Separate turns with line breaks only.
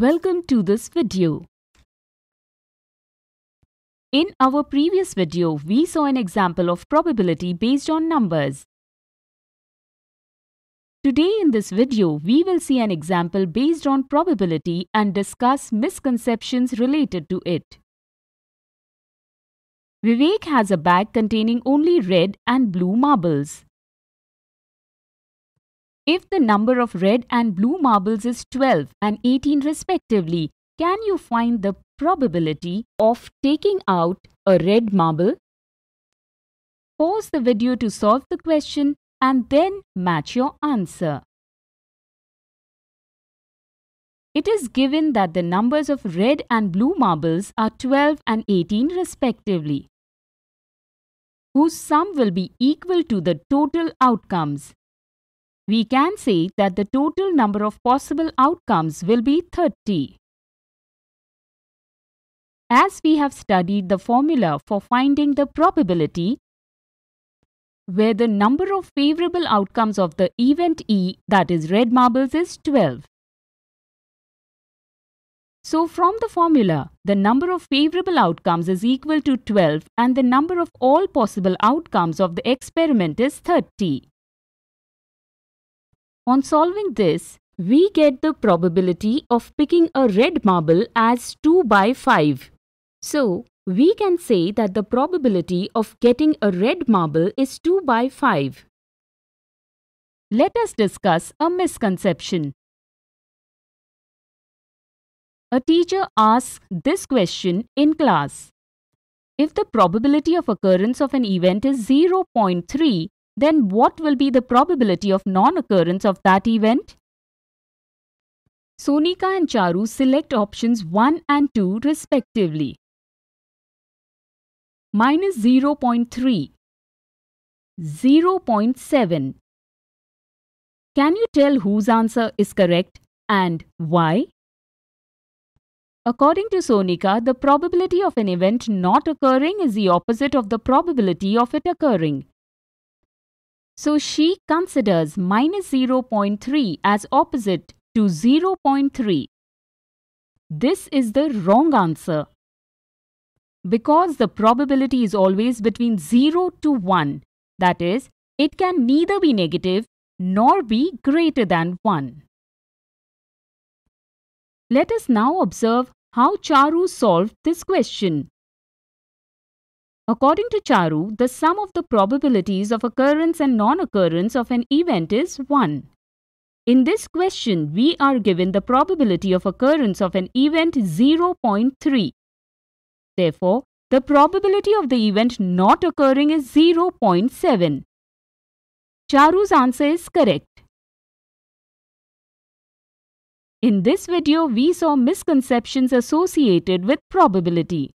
Welcome to this video. In our previous video, we saw an example of probability based on numbers. Today in this video, we will see an example based on probability and discuss misconceptions related to it. Vivek has a bag containing only red and blue marbles. If the number of red and blue marbles is 12 and 18 respectively, can you find the probability of taking out a red marble? Pause the video to solve the question and then match your answer. It is given that the numbers of red and blue marbles are 12 and 18 respectively, whose sum will be equal to the total outcomes we can say that the total number of possible outcomes will be 30. As we have studied the formula for finding the probability, where the number of favorable outcomes of the event E, that is red marbles, is 12. So from the formula, the number of favorable outcomes is equal to 12 and the number of all possible outcomes of the experiment is 30. On solving this, we get the probability of picking a red marble as 2 by 5. So, we can say that the probability of getting a red marble is 2 by 5. Let us discuss a misconception. A teacher asks this question in class. If the probability of occurrence of an event is 0.3, then what will be the probability of non-occurrence of that event? Sonika and Charu select options 1 and 2 respectively. Minus 0 0.3 0 0.7 Can you tell whose answer is correct and why? According to Sonika, the probability of an event not occurring is the opposite of the probability of it occurring. So she considers minus 0.3 as opposite to 0.3. This is the wrong answer. Because the probability is always between 0 to 1, that is, it can neither be negative nor be greater than 1. Let us now observe how Charu solved this question. According to Charu, the sum of the probabilities of occurrence and non-occurrence of an event is 1. In this question, we are given the probability of occurrence of an event 0.3. Therefore, the probability of the event not occurring is 0.7. Charu's answer is correct. In this video, we saw misconceptions associated with probability.